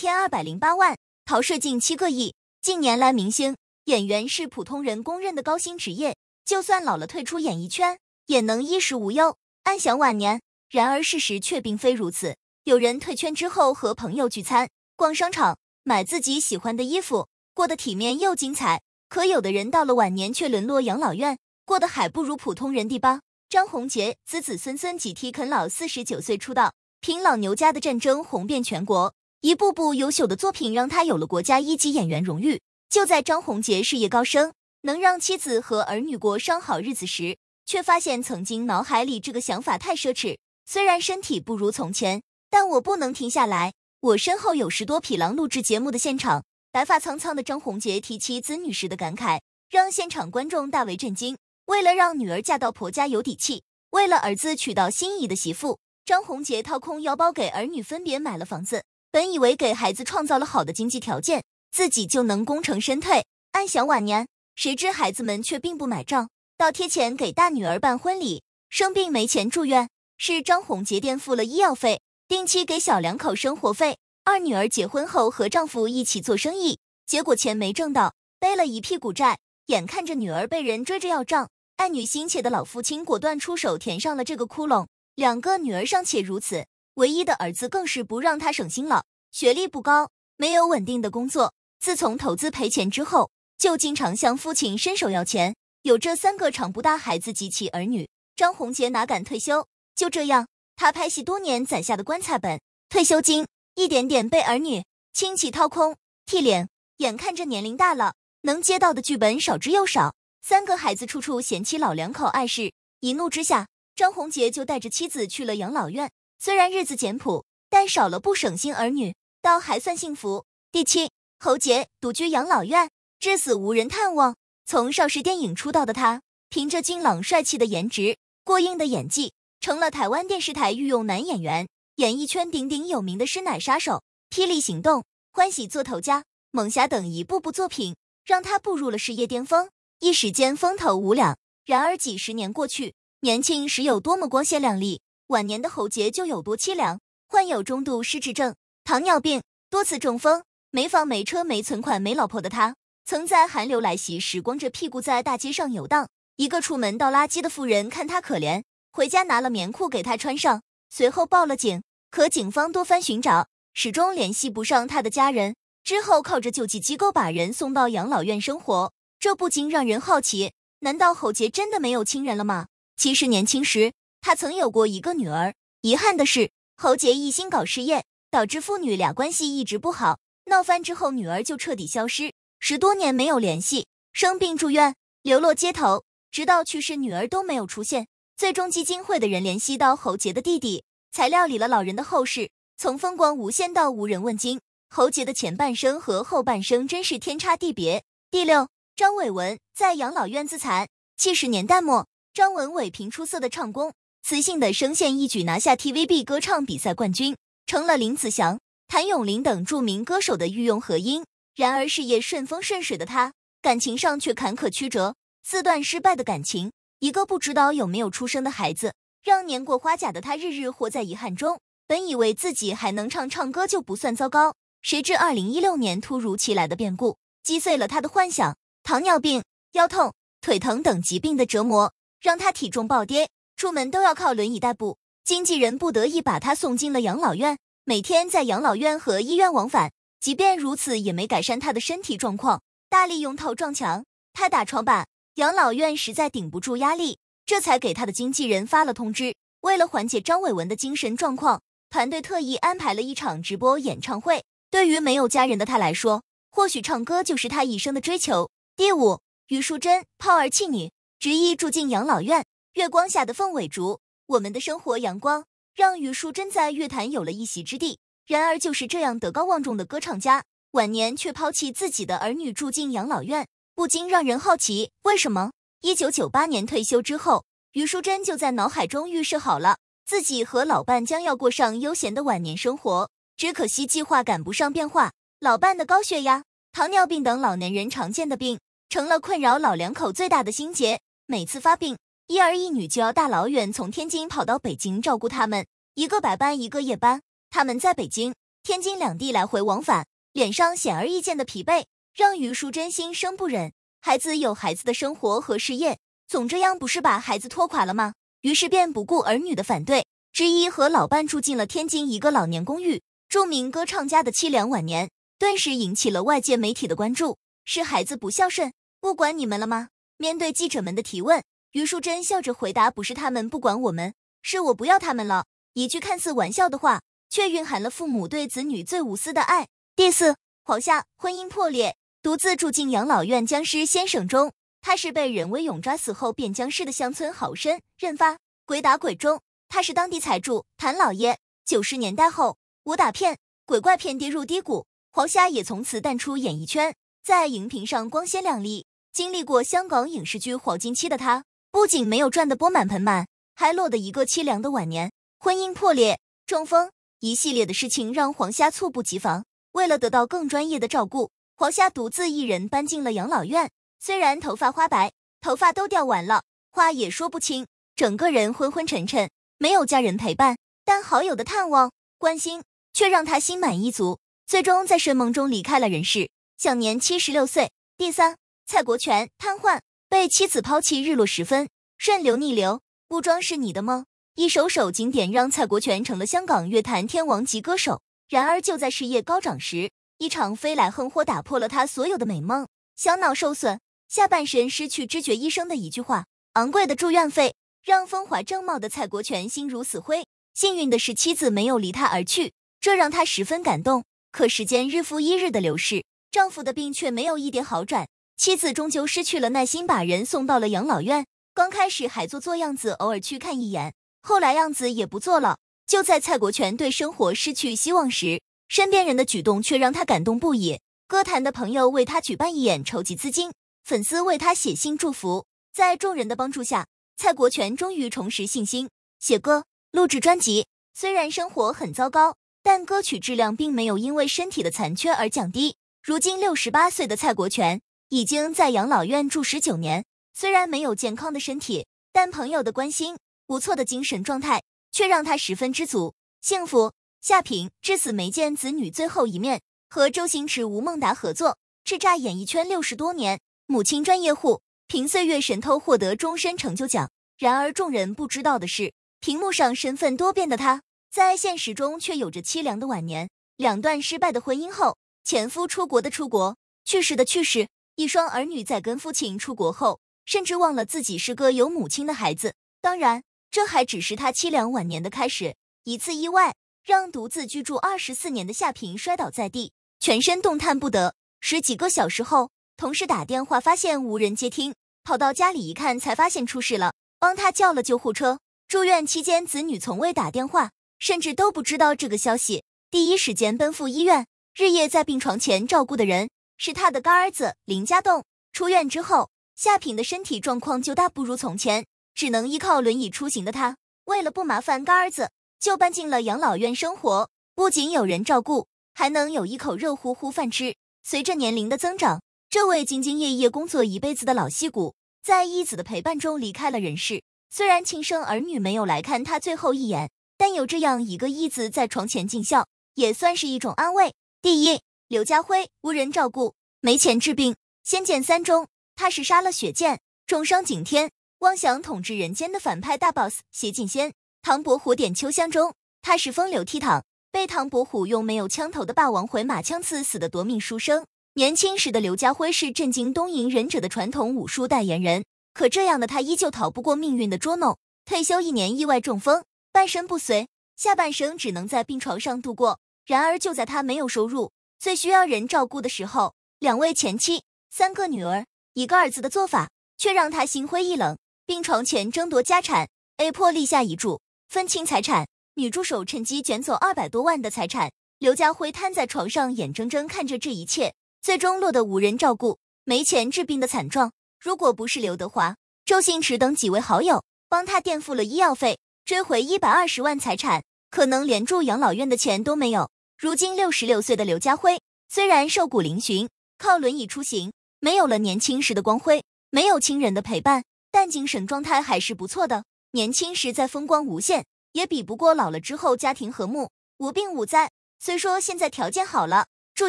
天二百零八万，逃税近七个亿。近年来，明星演员是普通人公认的高薪职业，就算老了退出演艺圈，也能衣食无忧，安享晚年。然而事实却并非如此。有人退圈之后和朋友聚餐、逛商场、买自己喜欢的衣服，过得体面又精彩。可有的人到了晚年却沦落养老院，过得还不如普通人。第八，张宏杰子子孙孙几替啃老，四十九岁出道，凭《老牛家的战争》红遍全国。一部部优秀的作品让他有了国家一级演员荣誉。就在张宏杰事业高升，能让妻子和儿女过上好日子时，却发现曾经脑海里这个想法太奢侈。虽然身体不如从前，但我不能停下来。我身后有十多匹狼。录制节目的现场，白发苍苍的张宏杰提起子女时的感慨，让现场观众大为震惊。为了让女儿嫁到婆家有底气，为了儿子娶到心仪的媳妇，张宏杰掏空腰包给儿女分别买了房子。本以为给孩子创造了好的经济条件，自己就能功成身退，安享晚年。谁知孩子们却并不买账，倒贴钱给大女儿办婚礼，生病没钱住院，是张红杰垫付了医药费，定期给小两口生活费。二女儿结婚后和丈夫一起做生意，结果钱没挣到，背了一屁股债。眼看着女儿被人追着要账，爱女心切的老父亲果断出手填上了这个窟窿。两个女儿尚且如此。唯一的儿子更是不让他省心了，学历不高，没有稳定的工作。自从投资赔钱之后，就经常向父亲伸手要钱。有这三个长不大孩子及其儿女，张红杰哪敢退休？就这样，他拍戏多年攒下的棺材本、退休金，一点点被儿女、亲戚掏空、替脸。眼看着年龄大了，能接到的剧本少之又少，三个孩子处处嫌弃老两口碍事。一怒之下，张红杰就带着妻子去了养老院。虽然日子简朴，但少了不省心儿女，倒还算幸福。第七，侯杰独居养老院，至死无人探望。从邵氏电影出道的他，凭着俊朗帅气的颜值、过硬的演技，成了台湾电视台御用男演员，演艺圈鼎鼎有名的“师奶杀手”。《霹雳行动》《欢喜做头家》《猛侠》等一部部作品，让他步入了事业巅峰，一时间风头无两。然而几十年过去，年轻时有多么光鲜亮丽？晚年的侯杰就有多凄凉，患有中度失智症、糖尿病，多次中风，没房没车没存款没老婆的他，曾在寒流来袭时光着屁股在大街上游荡。一个出门倒垃圾的妇人看他可怜，回家拿了棉裤给他穿上，随后报了警。可警方多番寻找，始终联系不上他的家人。之后靠着救济机构把人送到养老院生活，这不禁让人好奇：难道侯杰真的没有亲人了吗？其实年轻时。他曾有过一个女儿，遗憾的是，侯杰一心搞事业，导致父女俩关系一直不好。闹翻之后，女儿就彻底消失，十多年没有联系。生病住院，流落街头，直到去世，女儿都没有出现。最终，基金会的人联系到侯杰的弟弟，才料理了老人的后事。从风光无限到无人问津，侯杰的前半生和后半生真是天差地别。第六，张伟文在养老院自残。七十年代末，张文伟凭出色的唱功。磁性的声线一举拿下 TVB 歌唱比赛冠军，成了林子祥、谭咏麟等著名歌手的御用和音。然而事业顺风顺水的他，感情上却坎坷曲折，四段失败的感情，一个不知道有没有出生的孩子，让年过花甲的他日日活在遗憾中。本以为自己还能唱唱歌就不算糟糕，谁知2016年突如其来的变故击碎了他的幻想。糖尿病、腰痛、腿疼等疾病的折磨，让他体重暴跌。出门都要靠轮椅代步，经纪人不得已把他送进了养老院，每天在养老院和医院往返，即便如此也没改善他的身体状况。大力用头撞墙，他打床板，养老院实在顶不住压力，这才给他的经纪人发了通知。为了缓解张伟文的精神状况，团队特意安排了一场直播演唱会。对于没有家人的他来说，或许唱歌就是他一生的追求。第五，余淑珍抛儿弃女，执意住进养老院。月光下的凤尾竹，我们的生活阳光，让于淑珍在乐坛有了一席之地。然而，就是这样德高望重的歌唱家，晚年却抛弃自己的儿女，住进养老院，不禁让人好奇，为什么？一九九八年退休之后，于淑珍就在脑海中预设好了，自己和老伴将要过上悠闲的晚年生活。只可惜计划赶不上变化，老伴的高血压、糖尿病等老年人常见的病，成了困扰老两口最大的心结。每次发病。一儿一女就要大老远从天津跑到北京照顾他们，一个白班一个夜班，他们在北京、天津两地来回往返，脸上显而易见的疲惫，让于淑珍心生不忍。孩子有孩子的生活和事业，总这样不是把孩子拖垮了吗？于是便不顾儿女的反对，之一和老伴住进了天津一个老年公寓。著名歌唱家的凄凉晚年，顿时引起了外界媒体的关注。是孩子不孝顺，不管你们了吗？面对记者们的提问。于淑珍笑着回答：“不是他们不管我们，是我不要他们了。”一句看似玩笑的话，却蕴含了父母对子女最无私的爱。第四，黄夏婚姻破裂，独自住进养老院。僵尸先生中，他是被任威勇抓死后变僵尸的乡村好绅任发鬼打鬼中，他是当地财主谭老爷。九十年代后，武打片、鬼怪片跌入低谷，黄夏也从此淡出演艺圈。在荧屏上光鲜亮丽，经历过香港影视剧黄金期的他。不仅没有赚得钵满盆满，还落得一个凄凉的晚年。婚姻破裂、中风，一系列的事情让黄虾猝不及防。为了得到更专业的照顾，黄虾独自一人搬进了养老院。虽然头发花白，头发都掉完了，话也说不清，整个人昏昏沉沉，没有家人陪伴，但好友的探望、关心却让他心满意足。最终在睡梦中离开了人世，享年七十六岁。第三，蔡国权瘫痪。被妻子抛弃，日落时分，顺流逆流，不装是你的梦。一首首经典让蔡国权成了香港乐坛天王级歌手。然而就在事业高涨时，一场飞来横祸打破了他所有的美梦。小脑受损，下半身失去知觉，医生的一句话，昂贵的住院费让风华正茂的蔡国权心如死灰。幸运的是妻子没有离他而去，这让他十分感动。可时间日复一日的流逝，丈夫的病却没有一点好转。妻子终究失去了耐心，把人送到了养老院。刚开始还做做样子，偶尔去看一眼，后来样子也不做了。就在蔡国权对生活失去希望时，身边人的举动却让他感动不已。歌坛的朋友为他举办义演筹集资金，粉丝为他写信祝福。在众人的帮助下，蔡国权终于重拾信心，写歌、录制专辑。虽然生活很糟糕，但歌曲质量并没有因为身体的残缺而降低。如今六十八岁的蔡国权。已经在养老院住十九年，虽然没有健康的身体，但朋友的关心、不错的精神状态，却让他十分知足、幸福。夏萍至死没见子女最后一面，和周星驰、吴孟达合作，叱咤演艺圈六十多年。母亲专业户，凭《岁月神偷》获得终身成就奖。然而众人不知道的是，屏幕上身份多变的他，在现实中却有着凄凉的晚年。两段失败的婚姻后，前夫出国的出国，去世的去世。一双儿女在跟父亲出国后，甚至忘了自己是个有母亲的孩子。当然，这还只是他凄凉晚年的开始。一次意外让独自居住二十四年的夏平摔倒在地，全身动弹不得。十几个小时后，同事打电话发现无人接听，跑到家里一看，才发现出事了，帮他叫了救护车。住院期间，子女从未打电话，甚至都不知道这个消息。第一时间奔赴医院，日夜在病床前照顾的人。是他的干儿子林家栋出院之后，夏品的身体状况就大不如从前，只能依靠轮椅出行的他，为了不麻烦干儿子，就搬进了养老院生活，不仅有人照顾，还能有一口热乎乎饭吃。随着年龄的增长，这位兢兢业业工作一辈子的老戏骨，在义子的陪伴中离开了人世。虽然亲生儿女没有来看他最后一眼，但有这样一个义子在床前尽孝，也算是一种安慰。第一。刘家辉无人照顾，没钱治病。《仙剑三》中，他是杀了雪剑，重伤景天、妄想统治人间的反派大 boss 邪剑仙。唐伯虎点秋香中，他是风流倜傥，被唐伯虎用没有枪头的霸王回马枪刺死的夺命书生。年轻时的刘家辉是震惊东瀛忍者的传统武术代言人，可这样的他依旧逃不过命运的捉弄。退休一年，意外中风，半身不遂，下半生只能在病床上度过。然而，就在他没有收入。最需要人照顾的时候，两位前妻、三个女儿、一个儿子的做法却让他心灰意冷。病床前争夺家产，A 迫立下遗嘱，分清财产。女助手趁机卷走二百多万的财产。刘家辉瘫在床上，眼睁睁看着这一切，最终落得无人照顾、没钱治病的惨状。如果不是刘德华、周星驰等几位好友帮他垫付了医药费，追回一百二十万财产，可能连住养老院的钱都没有。如今六十六岁的刘家辉，虽然瘦骨嶙峋，靠轮椅出行，没有了年轻时的光辉，没有亲人的陪伴，但精神状态还是不错的。年轻时在风光无限，也比不过老了之后家庭和睦、无病无灾。虽说现在条件好了，住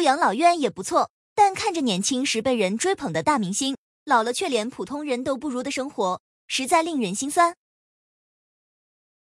养老院也不错，但看着年轻时被人追捧的大明星，老了却连普通人都不如的生活，实在令人心酸。